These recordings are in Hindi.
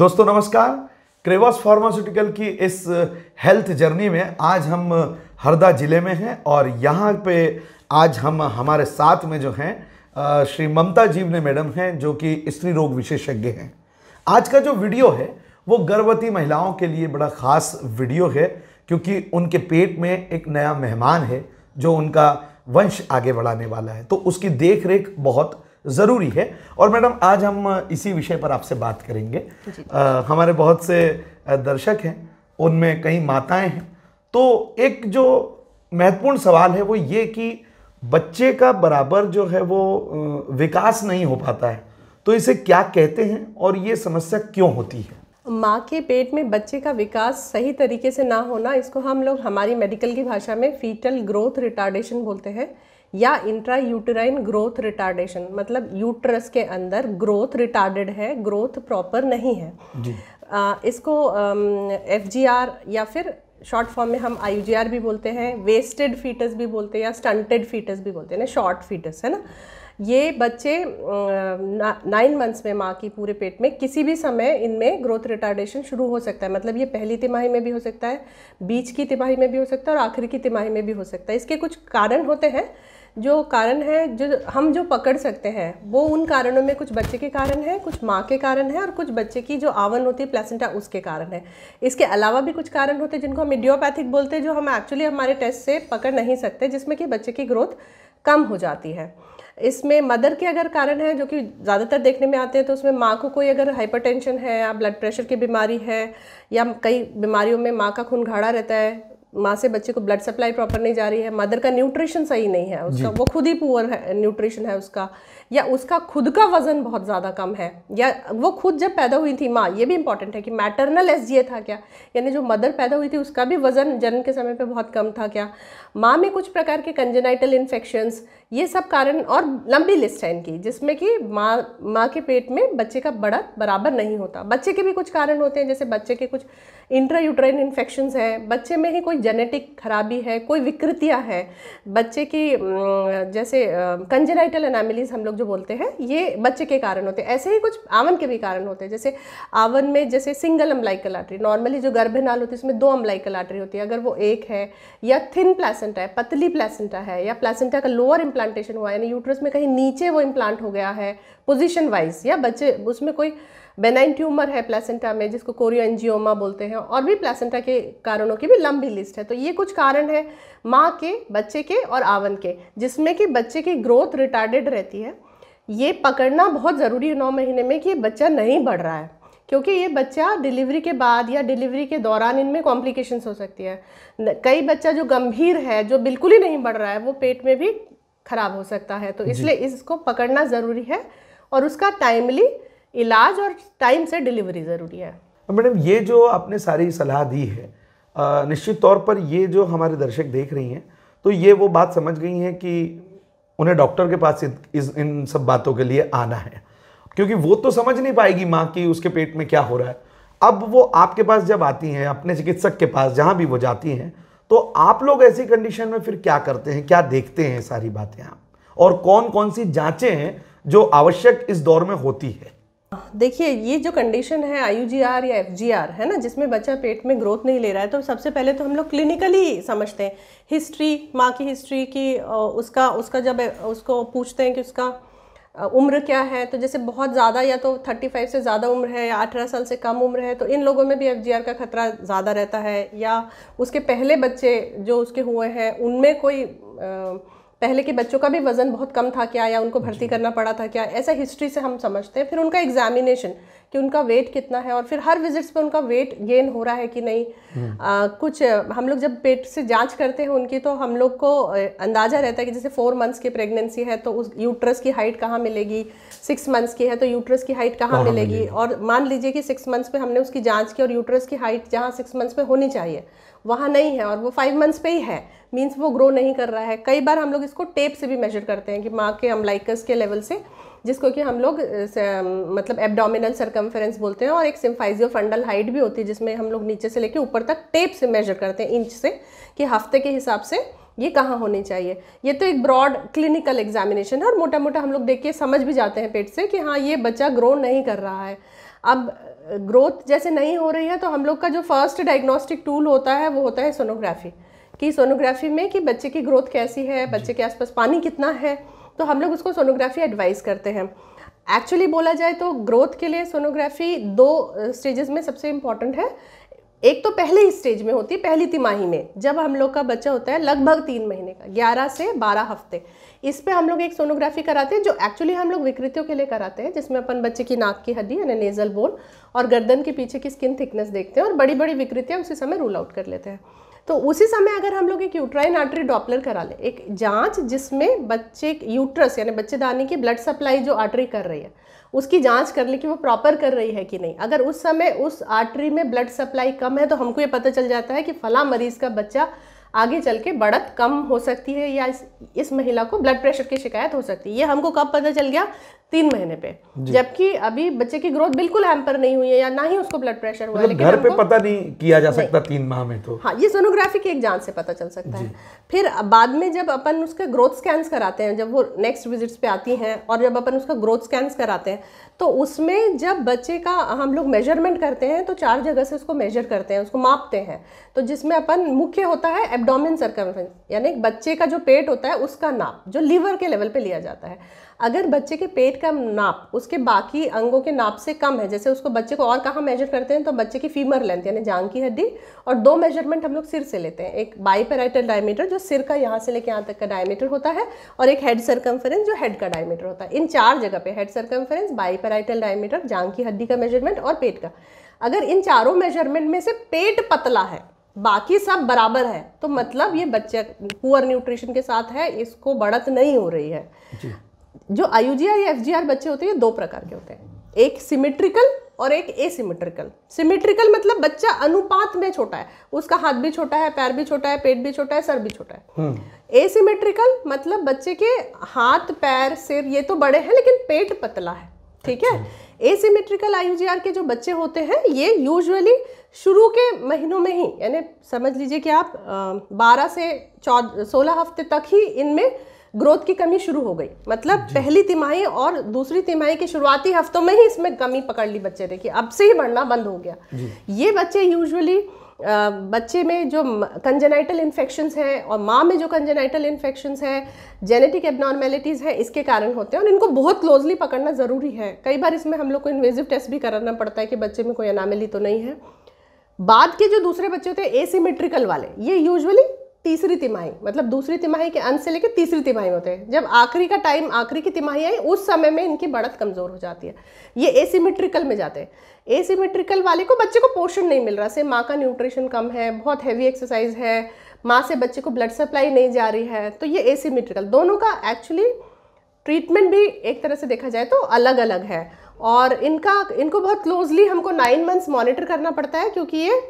दोस्तों नमस्कार क्रेवस फार्मास्यूटिकल की इस हेल्थ जर्नी में आज हम हरदा ज़िले में हैं और यहाँ पे आज हम हमारे साथ में जो हैं श्री ममता जीवने मैडम हैं जो कि स्त्री रोग विशेषज्ञ हैं आज का जो वीडियो है वो गर्भवती महिलाओं के लिए बड़ा ख़ास वीडियो है क्योंकि उनके पेट में एक नया मेहमान है जो उनका वंश आगे बढ़ाने वाला है तो उसकी देख रेख बहुत ज़रूरी है और मैडम आज हम इसी विषय पर आपसे बात करेंगे आ, हमारे बहुत से दर्शक हैं उनमें कई माताएं हैं तो एक जो महत्वपूर्ण सवाल है वो ये कि बच्चे का बराबर जो है वो विकास नहीं हो पाता है तो इसे क्या कहते हैं और ये समस्या क्यों होती है माँ के पेट में बच्चे का विकास सही तरीके से ना होना इसको हम लोग हमारी मेडिकल की भाषा में फीटल ग्रोथ रिटार्डेशन बोलते हैं या इंट्रा यूटराइन ग्रोथ रिटार्डेशन मतलब यूट्रस के अंदर ग्रोथ रिटार्डेड है ग्रोथ प्रॉपर नहीं है जी। आ, इसको एफ या फिर शॉर्ट फॉर्म में हम आई भी बोलते हैं वेस्टेड फीटस भी बोलते हैं या स्टंटेड फीटस भी बोलते हैं ना शॉर्ट फीटस है ना ये बच्चे नाइन मंथ्स में माँ की पूरे पेट में किसी भी समय इनमें ग्रोथ रिटार्डेशन शुरू हो सकता है मतलब ये पहली तिमाही में भी हो सकता है बीच की तिमाही में भी हो सकता है और आखिर की तिमाही में भी हो सकता है इसके कुछ कारण होते हैं जो कारण है जो हम जो पकड़ सकते हैं वो उन कारणों में कुछ बच्चे के कारण है कुछ माँ के कारण है और कुछ बच्चे की जो आवन होती है प्लेसेंटा उसके कारण है इसके अलावा भी कुछ कारण होते हैं जिनको हम इडियोपैथिक बोलते हैं जो हम एक्चुअली हमारे टेस्ट से पकड़ नहीं सकते जिसमें कि बच्चे की ग्रोथ कम हो जाती है इसमें मदर के अगर कारण है जो कि ज़्यादातर देखने में आते हैं तो उसमें माँ को कोई अगर हाइपरटेंशन है या ब्लड प्रेशर की बीमारी है या कई बीमारियों में माँ का खून घाड़ा रहता है माँ से बच्चे को ब्लड सप्लाई प्रॉपर नहीं जा रही है मदर का न्यूट्रिशन सही नहीं है उसका वो खुद ही पुअर है न्यूट्रिशन है उसका या उसका खुद का वजन बहुत ज़्यादा कम है या वो खुद जब पैदा हुई थी माँ ये भी इंपॉर्टेंट है कि मैटरनल एस था क्या यानी जो मदर पैदा हुई थी उसका भी वजन जन्म के समय पर बहुत कम था क्या माँ में कुछ प्रकार के कंजेनाइटल इन्फेक्शंस ये सब कारण और लंबी लिस्ट है इनकी जिसमें कि माँ माँ के पेट में बच्चे का बढ़त बराबर नहीं होता बच्चे के भी कुछ कारण होते हैं जैसे बच्चे के कुछ इंट्रा यूट्राइन इन्फेक्शन हैं बच्चे में ही कोई जेनेटिक खराबी है कोई विकृतियाँ हैं बच्चे की जैसे कंजेनाइटल एनामिलीज हम लोग जो बोलते हैं ये बच्चे के कारण होते हैं ऐसे ही कुछ आवन के भी कारण होते हैं जैसे आवन में जैसे सिंगल अम्लाइकल आर्टरी नॉर्मली जो गर्भनाल होती है उसमें दो अम्लाइकल आर्टरी होती है अगर वो एक है या थिन प्लेसेंटा है पतली प्लेसेंटा है या प्लेसेंटा का लोअर इम्प्ला इम्प्लांटेशन हुआ यानी यूट्रस में कहीं नीचे वो इम्प्लांट हो गया है पोजिशन वाइज या बच्चे उसमें कोई बेनाइन ट्यूमर है प्लेसेंटा में जिसको कोरियो बोलते हैं और भी प्लेसेंटा के कारणों की भी लंबी लिस्ट है तो ये कुछ कारण है माँ के बच्चे के और आवन के जिसमें कि बच्चे की ग्रोथ रिटार्डेड रहती है ये पकड़ना बहुत ज़रूरी है नौ महीने में कि बच्चा नहीं बढ़ रहा है क्योंकि ये बच्चा डिलीवरी के बाद या डिलीवरी के दौरान इनमें कॉम्प्लिकेशंस हो सकती है कई बच्चा जो गंभीर है जो बिल्कुल ही नहीं बढ़ रहा है वो पेट में भी ख़राब हो सकता है तो इसलिए इसको पकड़ना ज़रूरी है और उसका टाइमली इलाज और टाइम से डिलीवरी ज़रूरी है मैडम ये जो आपने सारी सलाह दी है निश्चित तौर पर ये जो हमारे दर्शक देख रही हैं तो ये वो बात समझ गई हैं कि उन्हें डॉक्टर के पास इस इन सब बातों के लिए आना है क्योंकि वो तो समझ नहीं पाएगी माँ कि उसके पेट में क्या हो रहा है अब वो आपके पास जब आती हैं अपने चिकित्सक के पास जहाँ भी वो जाती हैं तो आप लोग ऐसी कंडीशन में फिर क्या करते हैं क्या देखते हैं सारी बातें आप और कौन कौन सी जांचें हैं जो आवश्यक इस दौर में होती है देखिए ये जो कंडीशन है आई या एफ है ना जिसमें बच्चा पेट में ग्रोथ नहीं ले रहा है तो सबसे पहले तो हम लोग क्लिनिकली समझते हैं हिस्ट्री माँ की हिस्ट्री की उसका उसका जब उसको पूछते हैं कि उसका उम्र क्या है तो जैसे बहुत ज़्यादा या तो 35 से ज़्यादा उम्र है या अठारह साल से कम उम्र है तो इन लोगों में भी एफ का खतरा ज़्यादा रहता है या उसके पहले बच्चे जो उसके हुए हैं उनमें कोई पहले के बच्चों का भी वज़न बहुत कम था क्या या उनको भर्ती करना पड़ा था क्या ऐसा हिस्ट्री से हम समझते हैं फिर उनका एग्जामिनेशन कि उनका वेट कितना है और फिर हर विजिट्स पे उनका वेट गेन हो रहा है कि नहीं आ, कुछ हम लोग जब पेट से जांच करते हैं उनकी तो हम लोग को अंदाज़ा रहता है कि जैसे फोर मंथ्स की प्रेगनेंसी है तो उस यूट्रस की हाइट कहाँ मिलेगी सिक्स मंथ्स की है तो यूट्रस की हाइट कहाँ मिलेगी और मान लीजिए कि सिक्स मंथ्स पर हमने उसकी जाँच की और यूट्रस की हाइट जहाँ सिक्स मंथ्स पर होनी चाहिए वहाँ नहीं है और वो फाइव मंथ्स पे ही है मीन्स वो ग्रो नहीं कर रहा है कई बार हम लोग इसको टेप से भी मेजर करते हैं कि माँ के अम्लाइकस के लेवल से जिसको कि हम लोग मतलब एबडोमिनल सरकमफेरेंस बोलते हैं और एक सिम्फाइजियो फंडल हाइट भी होती है जिसमें हम लोग नीचे से लेके ऊपर तक टेप से मेजर करते हैं इंच से कि हफ्ते के हिसाब से ये कहाँ होनी चाहिए ये तो एक ब्रॉड क्लिनिकल एग्जामिनेशन है और मोटा मोटा हम लोग देख के समझ भी जाते हैं पेट से कि हाँ ये बच्चा ग्रो नहीं कर रहा है अब ग्रोथ जैसे नहीं हो रही है तो हम लोग का जो फर्स्ट डायग्नोस्टिक टूल होता है वो होता है सोनोग्राफी कि सोनोग्राफी में कि बच्चे की ग्रोथ कैसी है बच्चे के आसपास पानी कितना है तो हम लोग उसको सोनोग्राफी एडवाइस करते हैं एक्चुअली बोला जाए तो ग्रोथ के लिए सोनोग्राफी दो स्टेजेस uh, में सबसे इम्पॉर्टेंट है एक तो पहले स्टेज में होती है पहली तिमाही में जब हम लोग का बच्चा होता है लगभग तीन महीने का ग्यारह से बारह हफ्ते इस पर हम लोग एक सोनोग्राफी कराते हैं जो एक्चुअली हम लोग विकृतियों के लिए कराते हैं जिसमें अपन बच्चे की नाक की हड्डी यानी नेजल बोन और गर्दन के पीछे की स्किन थिकनेस देखते हैं और बड़ी बड़ी विकृतियाँ उसी समय रूल आउट कर लेते हैं तो उसी समय अगर हम लोग एक यूट्राइन आर्टरी डॉपलर करा ले एक जांच जिसमें बच्चे यूट्रस यानी बच्चेदानी की ब्लड सप्लाई जो आर्टरी कर रही है उसकी जांच कर ले कि वो प्रॉपर कर रही है कि नहीं अगर उस समय उस आर्टरी में ब्लड सप्लाई कम है तो हमको ये पता चल जाता है कि फला मरीज़ का बच्चा आगे चल के बढ़त कम हो सकती है या इस, इस महिला को ब्लड प्रेशर की शिकायत हो सकती है ये हमको कब पता चल गया तीन महीने पे जबकि अभी बच्चे की ग्रोथ बिल्कुल हैम्पर नहीं हुई है या ना ही उसको ब्लड प्रेशर हुआ मतलब लेकिन घर पे पता नहीं किया जा सकता नहीं। तीन माह में तो हाँ ये सोनोग्राफी की एक जांच से पता चल सकता है फिर बाद में जब अपन उसके ग्रोथ स्कैंस कराते हैं जब वो नेक्स्ट विजिट्स पे आती हैं और जब अपन उसका ग्रोथ स्कैन कराते हैं तो उसमें जब बच्चे का हम लोग मेजरमेंट करते हैं तो चार जगह से उसको मेजर करते हैं उसको मापते हैं तो जिसमें अपन मुख्य होता है एबडोमिन सर्कमफेंस यानी बच्चे का जो पेट होता है उसका नाप जो लीवर के लेवल पे लिया जाता है अगर बच्चे के पेट का नाप उसके बाकी अंगों के नाप से कम है जैसे उसको बच्चे को और कहाँ मेजर करते हैं तो बच्चे की फीमर लेंथ यानी जांग की हड्डी और दो मेजरमेंट हम लोग सिर से लेते हैं एक बाईपेराइटल डायमीटर जो सिर का यहाँ से लेके यहाँ तक का डायमीटर होता है और एक हेड सर्कम्फरेंस जो हेड का डायमीटर होता है इन चार जगह पे हेड सर्कम्फरेंस बाईपेराइटल डायमीटर जांग की हड्डी का मेजरमेंट और पेट का अगर इन चारों मेजरमेंट में से पेट पतला है बाकी सब बराबर है तो मतलब ये बच्चे पुअर न्यूट्रिशन के साथ है इसको बढ़त नहीं हो रही है जो आयुजीआर या एफजीआर बच्चे होते हैं दो प्रकार के होते हैं एक सिमेट्रिकल और एक एसिमेट्रिकल सिमेट्रिकल मतलब बच्चा अनुपात में छोटा है उसका हाथ भी छोटा है पैर भी छोटा है पेट भी छोटा है सर भी छोटा है एसिमेट्रिकल हम्म। मतलब बच्चे के हाथ पैर सिर ये तो बड़े हैं लेकिन पेट पतला है ठीक है एसिमेट्रिकल अच्छा। आयुजीआर के जो बच्चे होते हैं ये यूजुअली शुरू के महीनों में ही यानी समझ लीजिए कि आप बारह से चौदह सोलह हफ्ते तक ही इनमें ग्रोथ की कमी शुरू हो गई मतलब पहली तिमाही और दूसरी तिमाही के शुरुआती हफ्तों में ही इसमें कमी पकड़ ली बच्चे ने कि अब से ही बढ़ना बंद हो गया ये बच्चे यूजुअली बच्चे में जो कंजेनाइटल इन्फेक्शन हैं और माँ में जो कंजेनाइटल इन्फेक्शन हैं जेनेटिक एबनॉर्मेलिटीज़ हैं इसके कारण होते हैं और इनको बहुत क्लोजली पकड़ना ज़रूरी है कई बार इसमें हम लोग को इन्वेजिव टेस्ट भी कराना पड़ता है कि बच्चे में कोई अनामिली तो नहीं है बाद के जो दूसरे बच्चे होते हैं एसीमेट्रिकल वाले ये यूजुअली तीसरी तिमाही मतलब दूसरी तिमाही के अंत से लेकर तीसरी तिमाही होते हैं जब आखिरी का टाइम आखिरी की तिमाही आई उस समय में इनकी बढ़त कमज़ोर हो जाती है ये एसीमेट्रिकल में जाते हैं एसीमेट्रिकल वाले को बच्चे को पोषण नहीं मिल रहा से माँ का न्यूट्रिशन कम है बहुत हैवी एक्सरसाइज है माँ से बच्चे को ब्लड सप्लाई नहीं जा रही है तो ये एसीमेट्रिकल दोनों का एक्चुअली ट्रीटमेंट भी एक तरह से देखा जाए तो अलग अलग है और इनका इनको बहुत क्लोजली हमको नाइन मंथ्स मॉनिटर करना पड़ता है क्योंकि ये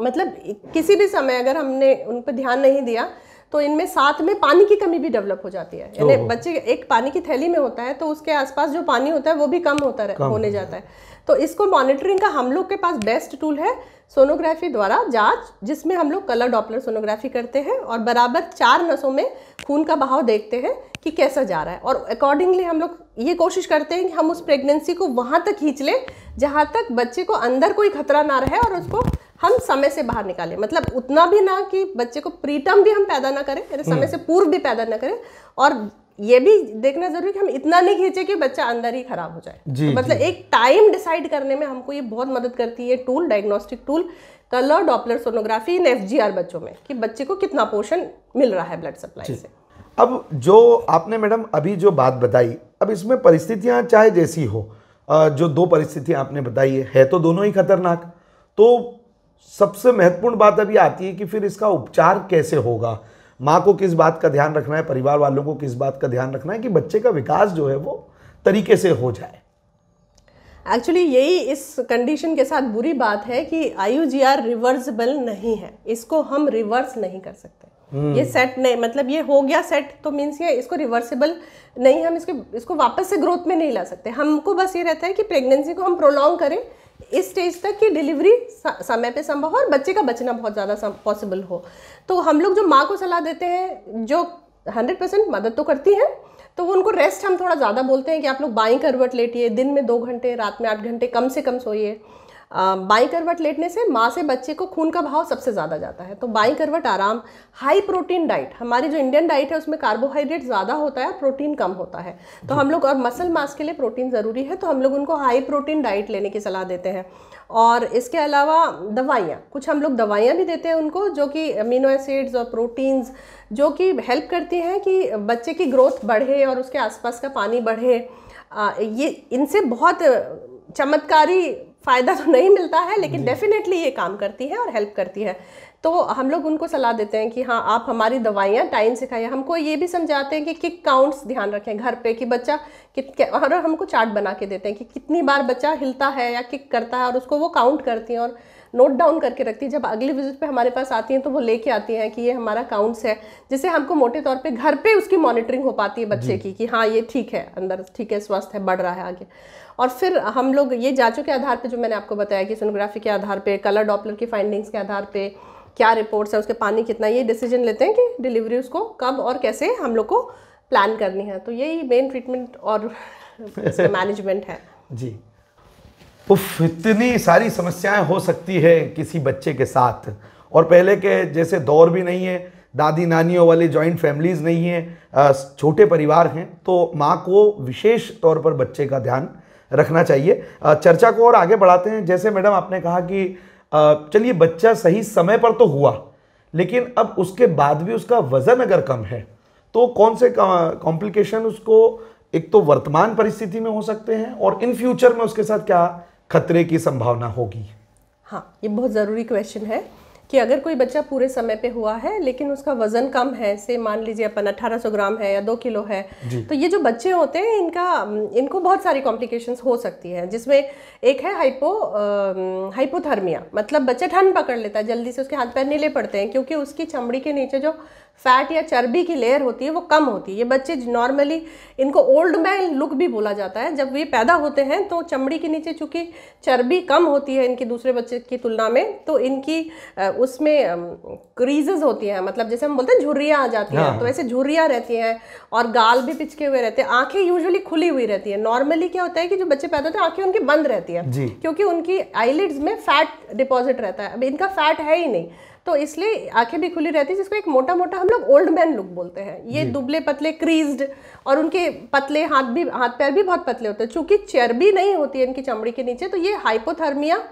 मतलब किसी भी समय अगर हमने उन पर ध्यान नहीं दिया तो इनमें साथ में पानी की कमी भी डेवलप हो जाती है यानी बच्चे एक पानी की थैली में होता है तो उसके आसपास जो पानी होता है वो भी कम होता रह, कम होने जाता है तो इसको मॉनिटरिंग का हम लोग के पास बेस्ट टूल है सोनोग्राफी द्वारा जांच जिसमें हम लोग कलर डॉपलर सोनोग्राफी करते हैं और बराबर चार नसों में खून का बहाव देखते हैं कि कैसा जा रहा है और अकॉर्डिंगली हम लोग ये कोशिश करते हैं कि हम उस प्रेगनेंसी को वहाँ तक खींच लें जहाँ तक बच्चे को अंदर कोई खतरा ना रहे और उसको हम समय से बाहर निकालें मतलब उतना भी ना कि बच्चे को प्रीटम भी हम पैदा ना करें यानी समय हम्म। से पूर्व भी पैदा ना करें और ये भी देखना जरूरी कि हम इतना नहीं खींचे कि बच्चा अंदर ही खराब हो जाए जी, तो मतलब जी. एक टाइम डिसाइड करने में हमको ये बहुत मदद करती है tool diagnostic tool colour doppler sonography इन एफ बच्चों में कि बच्चे को कितना पोषण मिल रहा है ब्लड सप्लाई से अब जो आपने मैडम अभी जो बात बताई अब इसमें परिस्थितियां चाहे जैसी हो जो दो परिस्थितियां आपने बताई है, है तो दोनों ही खतरनाक तो सबसे महत्वपूर्ण बात अभी आती है कि फिर इसका उपचार कैसे होगा माँ को किस बात का ध्यान रखना है परिवार वालों को किस बात का ध्यान रखना है कि बच्चे का विकास जो है वो तरीके से हो जाए एक्चुअली यही इस कंडीशन के साथ बुरी बात है कि आयु जी आर रिवर्सबल नहीं है इसको हम रिवर्स नहीं कर सकते hmm. ये सेट नहीं मतलब ये हो गया सेट तो मीन्स ये इसको रिवर्सिबल नहीं हम इसके इसको वापस से ग्रोथ में नहीं ला सकते हमको बस ये रहता है कि प्रेगनेंसी को हम प्रोलॉन्ग करें इस स्टेज तक की डिलीवरी समय पे संभव हो और बच्चे का बचना बहुत ज़्यादा पॉसिबल हो तो हम लोग जो माँ को सलाह देते हैं जो हंड्रेड परसेंट मदद तो करती हैं तो वो उनको रेस्ट हम थोड़ा ज़्यादा बोलते हैं कि आप लोग बाई करवट लेटिए दिन में दो घंटे रात में आठ घंटे कम से कम सोइए बाई करवट लेटने से माँ से बच्चे को खून का भाव सबसे ज़्यादा जाता है तो बाई करवट आराम हाई प्रोटीन डाइट हमारी जो इंडियन डाइट है उसमें कार्बोहाइड्रेट ज़्यादा होता है प्रोटीन कम होता है तो हम लोग और मसल मास के लिए प्रोटीन ज़रूरी है तो हम लोग उनको हाई प्रोटीन डाइट लेने की सलाह देते हैं और इसके अलावा दवाइयाँ कुछ हम लोग दवाइयाँ भी देते हैं उनको जो कि अमीनो एसिड्स और प्रोटीन्स जो कि हेल्प करती हैं कि बच्चे की ग्रोथ बढ़े और उसके आसपास का पानी बढ़े आ, ये इनसे बहुत चमत्कारी फ़ायदा तो नहीं मिलता है लेकिन डेफ़िनेटली ये काम करती है और हेल्प करती है तो हम लोग उनको सलाह देते हैं कि हाँ आप हमारी दवाइयाँ टाइम से खाइए हमको ये भी समझाते हैं कि किक काउंट्स ध्यान रखें घर पे कि बच्चा कित और हमको चार्ट बना के देते हैं कि कितनी बार बच्चा हिलता है या किक करता है और उसको वो काउंट करती हैं और नोट डाउन करके रखती है जब अगली विजिट पे हमारे पास आती हैं तो वो लेके आती हैं कि ये हमारा काउंट्स है जिससे हमको मोटे तौर पे घर पे उसकी मॉनिटरिंग हो पाती है बच्चे की कि हाँ ये ठीक है अंदर ठीक है स्वस्थ है बढ़ रहा है आगे और फिर हम लोग ये जांचों के आधार पर जो मैंने आपको बताया कि सोनोग्राफी के आधार पर कलर डॉपलर की फाइंडिंग्स के आधार पर क्या रिपोर्ट्स है उसके पानी कितना ये डिसीजन लेते हैं कि डिलीवरी उसको कब और कैसे हम लोग को प्लान करनी है तो यही मेन ट्रीटमेंट और मैनेजमेंट है जी उफ इतनी सारी समस्याएं हो सकती है किसी बच्चे के साथ और पहले के जैसे दौर भी नहीं है दादी नानियों वाले जॉइंट फैमिलीज़ नहीं है छोटे परिवार हैं तो माँ को विशेष तौर पर बच्चे का ध्यान रखना चाहिए चर्चा को और आगे बढ़ाते हैं जैसे मैडम आपने कहा कि चलिए बच्चा सही समय पर तो हुआ लेकिन अब उसके बाद भी उसका वज़न अगर कम है तो कौन से कॉम्प्लिकेशन उसको एक तो वर्तमान परिस्थिति में हो सकते हैं और इन फ्यूचर में उसके साथ क्या खतरे की संभावना होगी हाँ ये बहुत ज़रूरी क्वेश्चन है कि अगर कोई बच्चा पूरे समय पे हुआ है लेकिन उसका वजन कम है से मान लीजिए अपन 1800 ग्राम है या दो किलो है तो ये जो बच्चे होते हैं इनका इनको बहुत सारी कॉम्प्लिकेशंस हो सकती है जिसमें एक है हाइपो आ, हाइपोथर्मिया मतलब बच्चा ठंड पकड़ लेता है जल्दी से उसके हाथ पैर नीले पड़ते हैं क्योंकि उसकी चमड़ी के नीचे जो फैट या चर्बी की लेयर होती है वो कम होती है ये बच्चे नॉर्मली इनको ओल्ड मैन लुक भी बोला जाता है जब ये पैदा होते हैं तो चमड़ी के नीचे चूंकि चर्बी कम होती है इनकी दूसरे बच्चे की तुलना में तो इनकी उसमें क्रीजेज होती हैं मतलब जैसे हम बोलते हैं झुर्रियाँ आ जाती हैं हाँ। तो ऐसे झुर्रियाँ रहती हैं और गाल भी पिचके हुए रहते हैं आँखें यूजली खुली हुई रहती है नॉर्मली क्या होता है कि जो बच्चे पैदा होते हैं आँखें उनकी बंद रहती है क्योंकि उनकी आईलिड्स में फैट डिपॉजिट रहता है अब इनका फैट है ही नहीं तो इसलिए आंखें भी खुली रहती है जिसको एक मोटा मोटा हम लोग ओल्ड मैन लुक बोलते हैं ये दुबले पतले क्रीज्ड और उनके पतले हाथ भी हाथ पैर भी बहुत पतले होते हैं चूंकि चर्बी नहीं होती है इनकी चमड़ी के नीचे तो ये हाइपोथर्मिया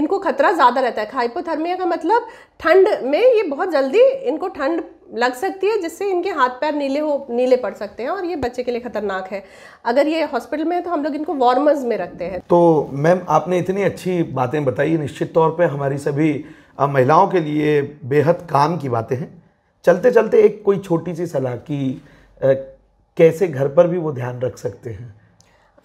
इनको खतरा ज़्यादा रहता है हाइपोथर्मिया का मतलब ठंड में ये बहुत जल्दी इनको ठंड लग सकती है जिससे इनके हाथ पैर नीले हो नीले पड़ सकते हैं और ये बच्चे के लिए खतरनाक है अगर ये हॉस्पिटल में है तो हम लोग इनको वार्मर्स में रखते हैं तो मैम आपने इतनी अच्छी बातें बताई निश्चित तौर पर हमारी सभी महिलाओं के लिए बेहद काम की बातें हैं चलते चलते एक कोई छोटी सी सलाह कि कैसे घर पर भी वो ध्यान रख सकते हैं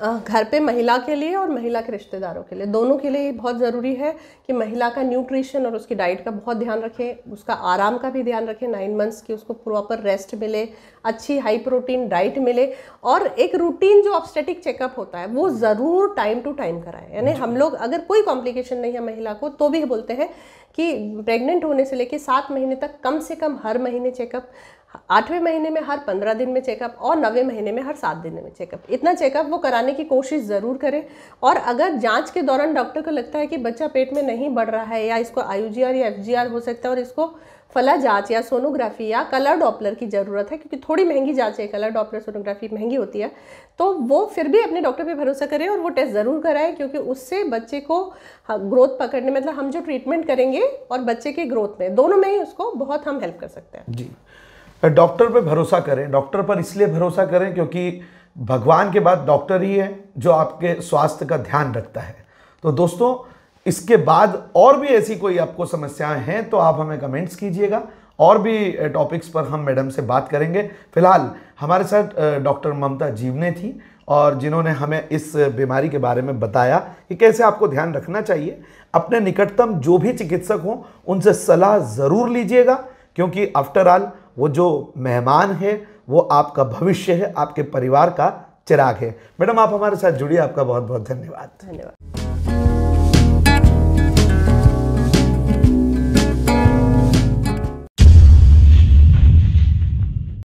घर पे महिला के लिए और महिला के रिश्तेदारों के लिए दोनों के लिए बहुत ज़रूरी है कि महिला का न्यूट्रिशन और उसकी डाइट का बहुत ध्यान रखें उसका आराम का भी ध्यान रखें नाइन मंथ्स की उसको प्रॉपर रेस्ट मिले अच्छी हाई प्रोटीन डाइट मिले और एक रूटीन जो ऑप्स्टेटिक चेकअप होता है वो ज़रूर टाइम टू टाइम कराएं यानी हम लोग अगर कोई कॉम्प्लिकेशन नहीं है महिला को तो भी बोलते हैं कि प्रेग्नेंट होने से लेके सात महीने तक कम से कम हर महीने चेकअप आठवें महीने में हर पंद्रह दिन में चेकअप और नवे महीने में हर सात दिन में चेकअप इतना चेकअप वो कराने की कोशिश ज़रूर करें और अगर जांच के दौरान डॉक्टर को लगता है कि बच्चा पेट में नहीं बढ़ रहा है या इसको आई या एफ हो सकता है और इसको फला जांच या सोनोग्राफी या कलर डॉपलर की ज़रूरत है क्योंकि थोड़ी महंगी जाँच है कलर डॉपलर सोनोग्राफी महंगी होती है तो वो फिर भी अपने डॉक्टर पर भरोसा करें और वो टेस्ट ज़रूर कराएं क्योंकि उससे बच्चे को ग्रोथ पकड़ने मतलब हम जो ट्रीटमेंट करेंगे और बच्चे के ग्रोथ में दोनों में ही उसको बहुत हम हेल्प कर सकते हैं जी डॉक्टर पर भरोसा करें डॉक्टर पर इसलिए भरोसा करें क्योंकि भगवान के बाद डॉक्टर ही है जो आपके स्वास्थ्य का ध्यान रखता है तो दोस्तों इसके बाद और भी ऐसी कोई आपको समस्याएं हैं तो आप हमें कमेंट्स कीजिएगा और भी टॉपिक्स पर हम मैडम से बात करेंगे फिलहाल हमारे साथ डॉक्टर ममता जीवने थी और जिन्होंने हमें इस बीमारी के बारे में बताया कि कैसे आपको ध्यान रखना चाहिए अपने निकटतम जो भी चिकित्सक हों उनसे सलाह ज़रूर लीजिएगा क्योंकि आफ्टर ऑल वो जो मेहमान है वो आपका भविष्य है आपके परिवार का चिराग है मैडम आप हमारे साथ जुड़िए आपका बहुत बहुत धन्यवाद धन्यवाद